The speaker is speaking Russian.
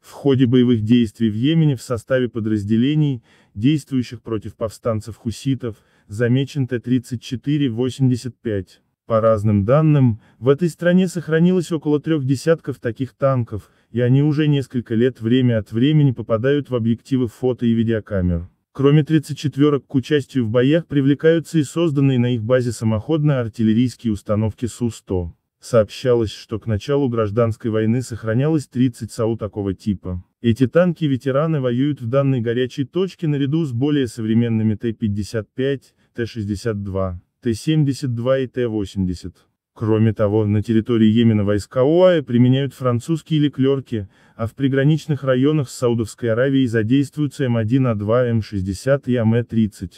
В ходе боевых действий в Йемене в составе подразделений, действующих против повстанцев-хуситов, замечен Т-34-85. По разным данным, в этой стране сохранилось около трех десятков таких танков, и они уже несколько лет время от времени попадают в объективы фото и видеокамер. Кроме 34-ок к участию в боях привлекаются и созданные на их базе самоходно-артиллерийские установки Су-100. Сообщалось, что к началу гражданской войны сохранялось 30 САУ такого типа. Эти танки ветераны воюют в данной горячей точке наряду с более современными Т-55, Т-62, Т-72 и Т-80. Кроме того, на территории Йемена войска ОАЭ применяют французские леклерки, а в приграничных районах с Саудовской Аравией задействуются М1А2, М60 и АМ-30.